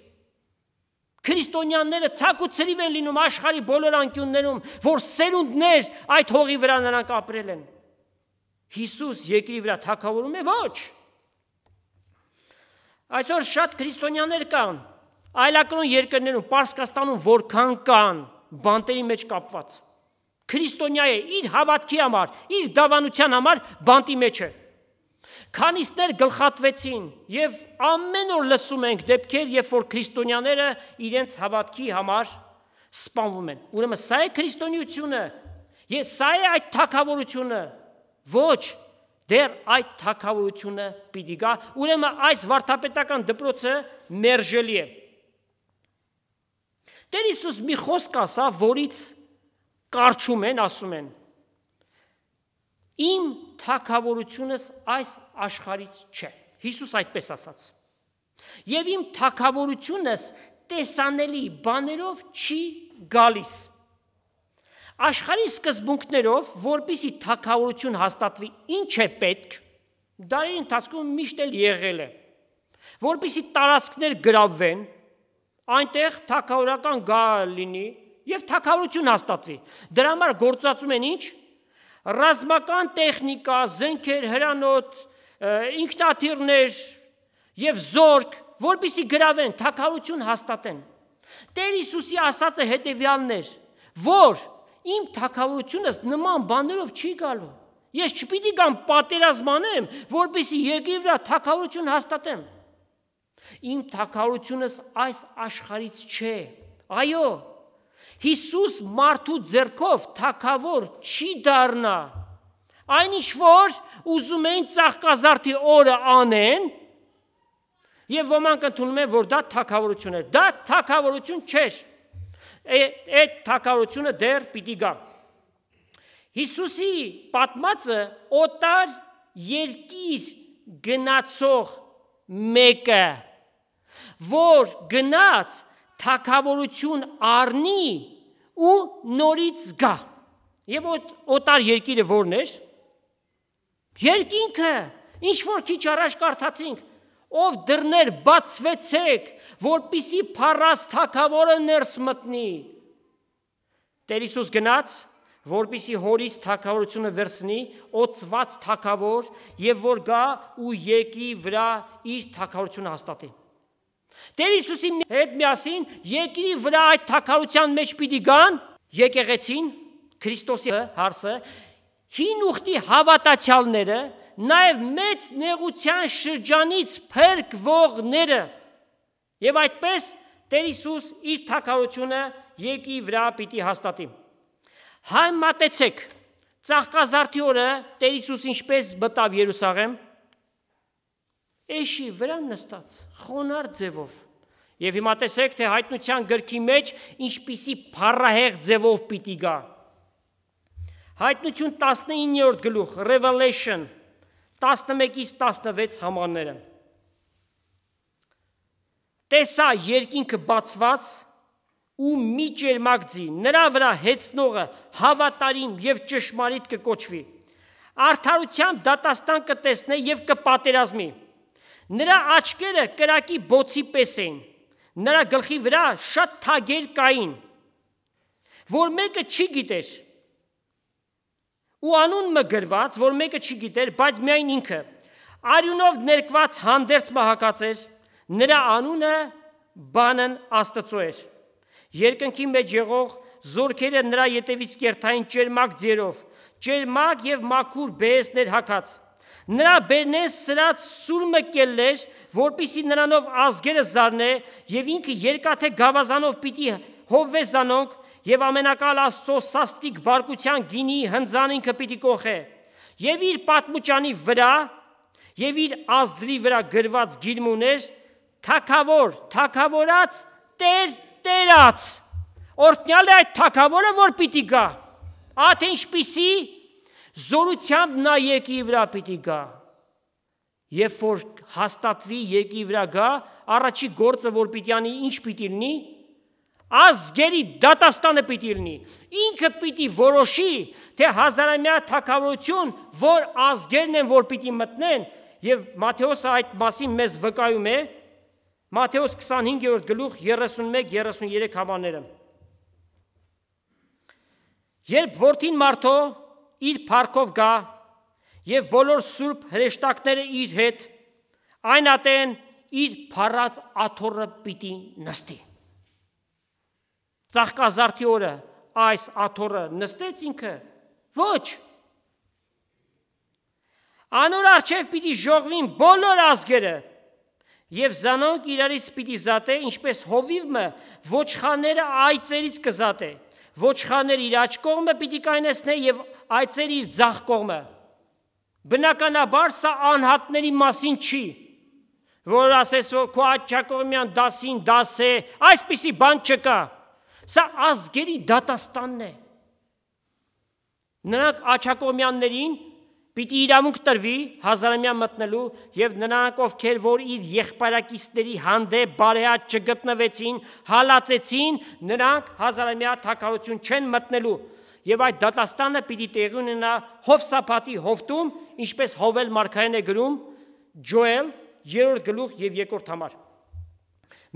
Քրիստոնյաները ցակուցրիվ են լինում աշխարի բոլոր անկյուններում, որ սերունդներ այդ հողի վրա նրանք ապրել են։ Հիսուս երկրի վրա թակավորում է ոչ։ Այսօր շատ քրիստոնյաներ կան այլակրոն երկրներում, Պարսկաստանում որքան կան բանտերի մեջ կապված քրիստոնյա է իր հավատքի համար, իր դավանության համար բանտի մեջ է։ Քանիսներ գլխատվեցին եւ ամեն օր լսում ենք դեպքեր, երբ որ քրիստոնյաները իրենց հավատքի համար սպանվում են։ Ուրեմն սա է քրիստոնեությունը։ Ես սա է այդ թակավորությունը։ Ոչ, դեռ այդ թակավորությունը պիտի գա։ Ուրեմն այս վարդապետական դպրոցը մերժելի է։ Տեր Հիսուս մի խոսք ասա, որից կարչում են, ասում են. Իմ թակավորությունս այս աշխարից չէ։ Հիսուս այդպես ասաց։ Եվ իմ թակավորությունս տեսանելի բաներով չի գալիս։ Աշխարհի սկզբունքներով, որբիսի թակավորություն հաստատվի, ինչ է պետք, դարերի ընթացքում միշտ էլ եղել է։ Որբիսի տարածքներ գրավվեն, այնտեղ թակավորական գալ լինի, եւ թակավորություն հաստատվի։ Դրա համար գործածում են ինչ։ Ռազմական տեխնիկա, զենքեր, հրանոթ, ինքնաթիռներ եւ զորք, որբիսի գրավեն, թակավորություն հաստատեն։ Տեր Հիսուսի ասածը հետեւյալն էր, որ իմ թակավորությունս նման բաներով չի գալու։ Ես չպիտի գամ պատերազմ անեմ, որբիսի երկրի վրա թակավորություն հաստատեմ։ Իմ թակավորությունս այս աշխարից չէ։ Այո, Հիսուս մարդու ձեռքով թակավոր չի դառնա։ Այնինչ որ ուզում են ծաղկազարդի օրը անեն, եւ ոմանք ընդունում են, որ դա թակավորություն է։ Դա թակավորություն չէ։ Այդ թակավորությունը դեռ պիտի գա։ Հիսուսի պատմածը օտար երկիր գնացող մեկը, որ գնաց թակավորություն առնի ու նորից գա։ Եվ օտար երկիրը որն էր։ Երկինքը, ինչ որ քիչ առաջ կարդացինք, ով դռներ բացվեցեք, որպիսի փառած թակավորը ներս մտնի։ Տեր Հիսուս գնաց, որպիսի հորից թակավորությունը վերցնի, օծված թակավոր, եւ որ գա ու եկի վրա իր թակավորությունը հաստատի։ Տեր Հիսուսի հետ միասին երկրի վրա այդ թակարության մեջ պիտի գան եկեղեցին Քրիստոսի հարսը հին ուխտի հավատացյալները նաև մեծ նեղության շրջանից փրկվողները եւ այդպես Տեր Հիսուս իր թակարությունը երկրի վրա պիտի հաստատի հայ մատեցեք ծաղկազարդի օրը Տեր Հիսուս ինչպես մտավ Երուսաղեմ էշի վրա նստած, խոնար ձևով։ Եվ հիմա տեսեք, թե հայտնության գրքի մեջ ինչպիսի փառահեղ ձևով պիտի գա։ Հայտնություն 19-րդ գլուխ Revelation 11-ից 16 համարները։ Տեսա երկինքը բացված ու մի ջերմակ ձի, նրա վրա հեծնողը հավատարիմ եւ ճշմարիտ կկոչվի։ Արդարությամբ դատաստան կտեսնե եւ կպատերազմի։ կպ Նրա աչքերը կրակի բոցի պես էին։ Նրա գլխի վրա շատ թագեր կային, որ մեկը չի գիտեր։ Ու անուն մը գրված, որ մեկը չի գիտեր, բայց միայն ինքը։ Արյունով ներկված հանդերձ մահակած էր, նրա անունը բանն Աստծո էր։ Երկնքի մեջ եղող զորքերը նրա ետևից կերթային ճերմակ ձերով, ճերմակ եւ մաքուր բեզներ հակած։ Նրա բերնեն սրած սուրմը կելեր, որպիսի նրանով ազգերը զարնե եւ ինքը երկաթե գավազանով պիտի հովվե զանոնք եւ ամենակալ Աստծո սաստիկ բարկության գինի հնձան ինքը պիտի կողե։ Եվ իր պատմուճանի վրա եւ իր ազդրի վրա գրված գիրմուներ թակավոր, թակավորած Տեր, Տերած։ Օրտնյալ է այդ թակավորը, որ պիտի գա։ Ա թե ինչպիսի զորությամբ նա եկի վրա պիտի գա։ Երբ որ հաստատվի եկի վրա գա, առաջի գործը որ պիտի անի, ինչ պիտի լինի, ազգերի դատաստանը պիտի լինի։ Ինքը պիտի որոշի, թե հազարամյա թակավորություն, որ ազգերն են, որ պիտի մտնեն, եւ Մատթեոսը այդ մասին մեզ վկայում է Մատթեոս 25-րդ գլուխ 31-33 համաները։ Երբ որդին Մարտո իր парքով գա եւ բոլոր սուրբ հրեշտակները իր հետ այն ատեն իր փառած աթորը պիտի նստի ծաղկազարթի օրը այս աթորը նստեց ինքը ոչ անոր արչև պիտի ժողվին բոլոր ազգերը Եվ զանոնք իրարից պիտի զատե, ինչպես հովիվը ոչխաները այծերից կզատե։ Ոչխաներ իր աչ կողմը պիտի կայնեսնե եւ այցեր իր ձախ կողմը։ Բնականաբար սա անհատների մասին չի, որ ասես, որ քո աչակողմյան դասին դաս է, այսպիսի բան չկա։ Սա ազգերի դատաստանն է։ Նրանք աչակողմյաններին պիտի իրավունք տրվի հազարամյա մտնելու եւ նրանք ովքեր որ իր եղբայրակիցների հանդեպ բարեհաճ չգտնվեցին, հալածեցին, նրանք հազարամյա թակարություն չեն մտնելու։ Եվ այդ դատաստանը պիտի տեղի ունենա Հովսապատի հովտում, ինչպես Հովել Մարքային է գրում Ջոել 3-րդ գլուխ եւ 2-րդ համար։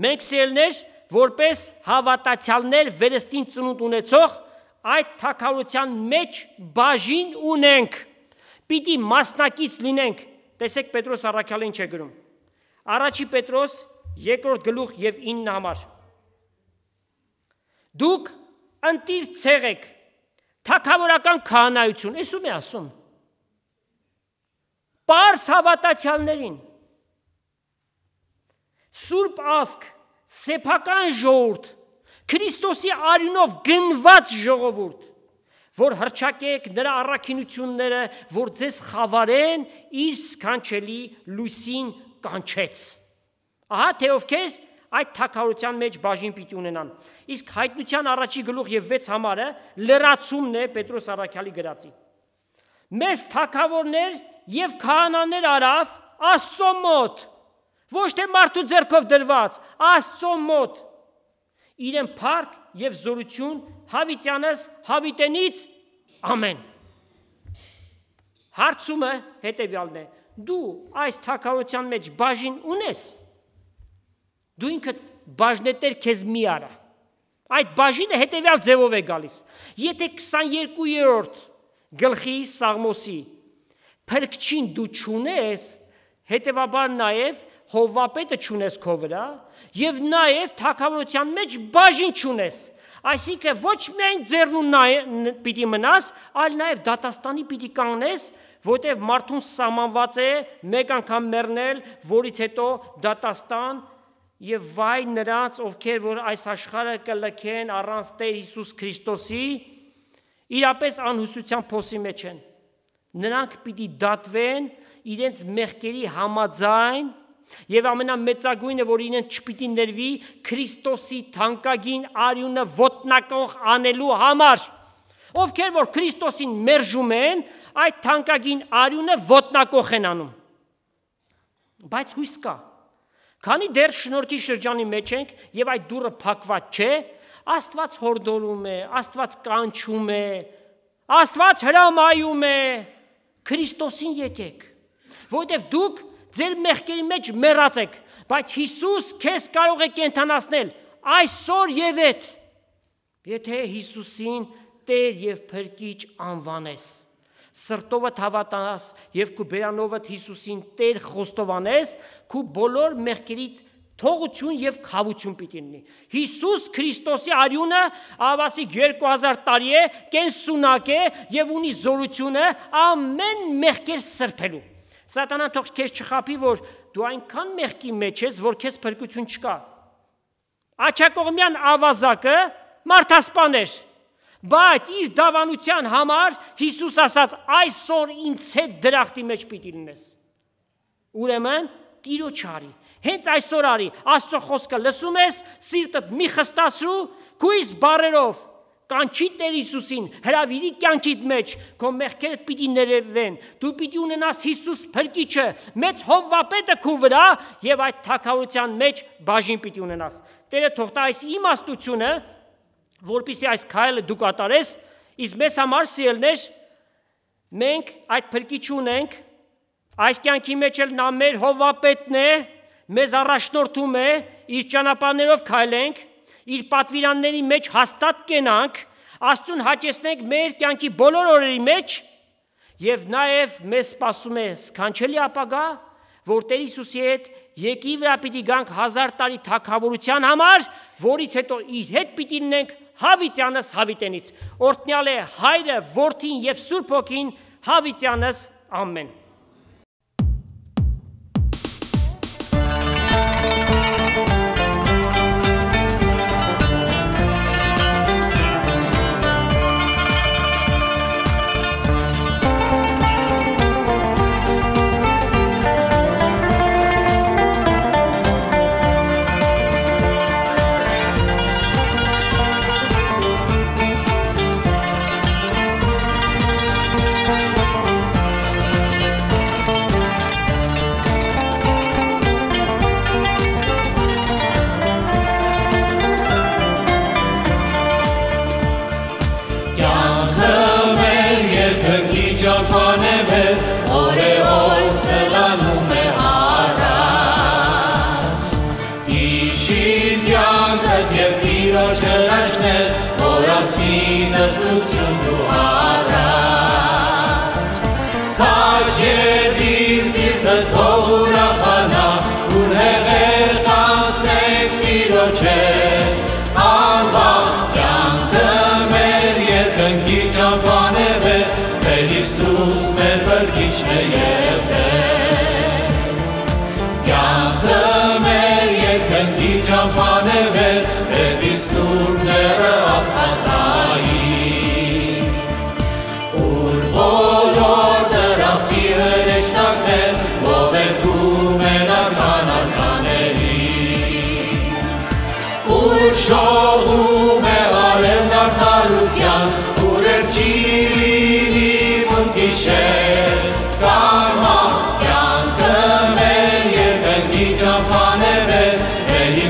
Մենք սիրելներ, որպես հավատացյալներ վերստին ծնունդ ունեցող այդ թակարության մեջ բաժին ունենք։ Պիտի մասնակից լինենք։ Տեսեք Պետրոս առաքյալին չէ գրում։ Առաջի Պետրոս 2-րդ գլուխ եւ 9 համար։ Դուք ընտիր ցեղեք թակավորական քահանայություն, ես ում է ասում։ Պարս հավատացյալներին։ Սուրբ ասք, սեփական ժողովուրդ, Քրիստոսի արյունով գնված ժողովուրդ, որ հրճակեք նրա առաքինությունները, որ ձեզ խավարեն իր սքանչելի լույսին կանչեց։ Ահա թե ովքեր այդ թակավորության մեջ բաժին պիտի ունենան։ Իսկ հայտնության առաջի գլուխ եւ 6 համարը լրացումն է Պետրոս Արաքյալի գրածի։ Մեզ թակավորներ եւ քահանաներ արավ Աստծո մոտ, ոչ թե մարդու ձեռքով դրված, Աստծո մոտ։ Իրեն փառք եւ զորություն հավիտյանս հավիտենից ամեն։ Հարցումը հետեւյալն է. դու այս թակավորության մեջ բաժին ունես՞ դու ինքդ բաժնետեր քեզ մի արա։ Այդ բաժինը հետևյալ ձևով է գալիս։ Եթե 22-րդ գլխի Սաղմոսի փրկչին դու ճունես, հետևաբար նաև Հովվապետը ճունես քո վրա եւ նաև թակավորության մեջ բաժին ճունես։ Այսինքն ոչ միայն ձեռնուն պիտի մնաս, այլ նաև դատաստանի պիտի կանգնես, որտեղ մարդուն սահմանված է մեկ անգամ մեռնել, որից հետո դատաստան եւ վայ նրանց, ովքեր որ այս աշխարհը կլքեն առանց Տեր Հիսուս Քրիստոսի, իրապես անհուսության փոսի մեջ են։ Նրանք պիտի դատվեն իրենց մեղքերի համաձայն Եվ ամենամեծագույնը, որ իրեն չպիտի ներվի Քրիստոսի թանկագին արյունը ոտնակող անելու համար։ Ովքեր որ Քրիստոսին մերժում են, այդ թանկագին արյունը ոտնակող են անում։ Բայց հույս կա, Քանի դեռ շնորհքի շրջանի մեջ ենք եւ այդ դուռը փակված չէ, Աստված հորդորում է, Աստված կանչում է, Աստված հրամայում է. Քրիստոսին եկեք, որովհետեւ դուք ձեր մեղքերի մեջ մեռած եք, բայց Հիսուս քեզ կարող է կենթանացնել այսօր եւ եթ։ Եթե Հիսուսին Տեր եւ Փրկիչ անվանես, սրտովդ հավատանաս եւ քու բերանովդ Հիսուսին Տեր խոստովանես, քու բոլոր մեղքերիդ թողություն եւ խավություն պիտի լինի։ Հիսուս Քրիստոսի արյունը ավասի 2000 տարի է, կենսունակ է եւ ունի զորությունը ամեն մեղքեր սրբելու։ Սատանան թող քեզ չխափի, որ դու այնքան մեղքի մեջ ես, որ քեզ փրկություն չկա։ Աչակողմյան ավազակը մարդասպան էր բայց իր դավանության համար Հիսուս ասաց այսօր ինձ հետ դրախտի մեջ պիտի լինես։ Ուրեմն Տիրոջ արի։ Հենց այսօր արի, Աստծո խոսքը լսում ես, սիրտդ մի խստացրու, քույս բարերով կանչի Տեր Հիսուսին, հրավիրի կյանքիդ մեջ, քո մեղքերդ պիտի ներերվեն։ Դու պիտի ունենաս Հիսուս փրկիչը, մեծ հովվապետը քու վրա եւ այդ թակավորության մեջ բաժին պիտի ունենաս։ Տերը թող տա այս իմաստությունը, իմ որpիսի այս քայլը դու կատարես, իսկ մեզ համար սիրելներ մենք այդ փրկի չունենք, այս կյանքի մեջ էլ նա մեր հովապետն է, մեզ առաջնորդում է, իր ճանապարհներով քայլենք, իր պատվիրանների մեջ հաստատ կենանք, Աստծուն հաճեսնենք մեր կյանքի բոլոր օրերի մեջ եւ նաեւ մեզ սպասում է սքանչելի ապագա, որտեղ Հիսուսի հետ եկի վրա պիտի գանք հազար տարի թակավորության համար, որից հետո իր հետ պիտի լինենք հավիտյանս հավիտենից։ Օրտնյալ է հայրը, որդին եւ Սուրբ Հոգին հավիտյանս ամեն։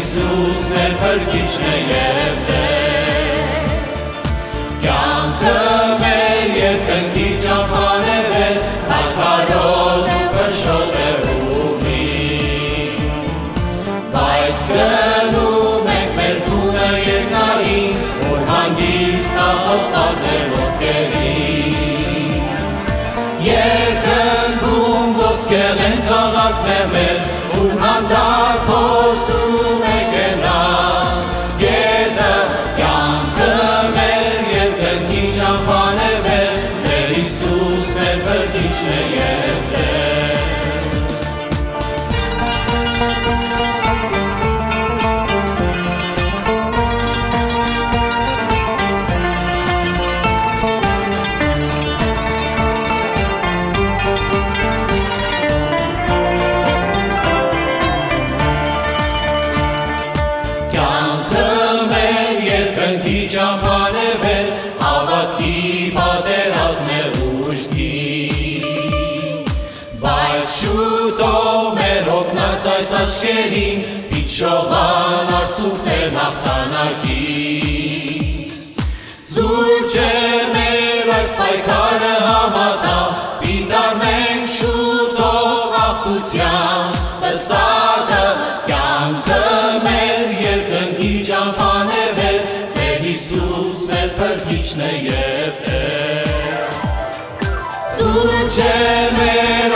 Հիսուս մեր փրկիչն է եւ Տեր։ դե։ Կյանքը մեր երկնքի ճամփան է վեր, դե, Թագարոտ է փշոտ է ուղին։ Բայց գնում ենք մեր տունը երկնային, որ հանգիստ ախոցված է ոտքերին։ Երկնքում ոսկեղ են քաղաքներ մեր,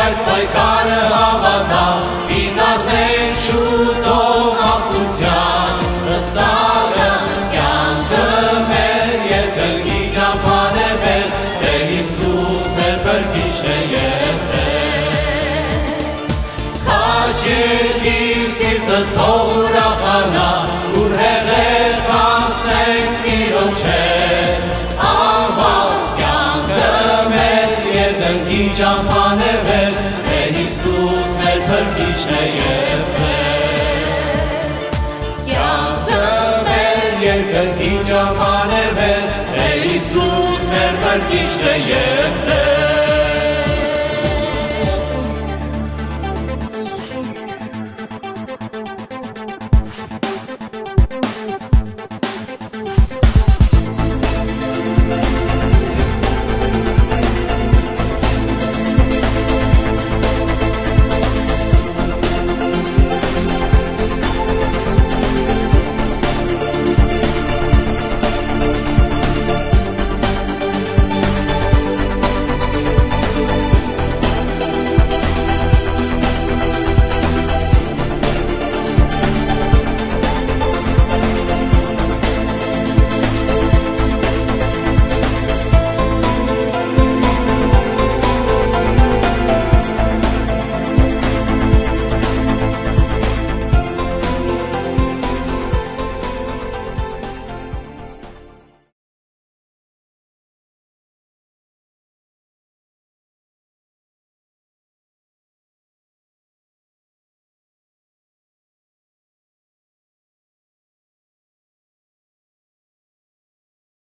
այս պայքարը հավատա, ինազնեք շուտով աղթության, հսարը կյանքը մեր երկրքի ճամփան է մեր, դե Հիսուս մեր բրքիչ է երդել։ Քաշ երկիր սիրտը թող yeah.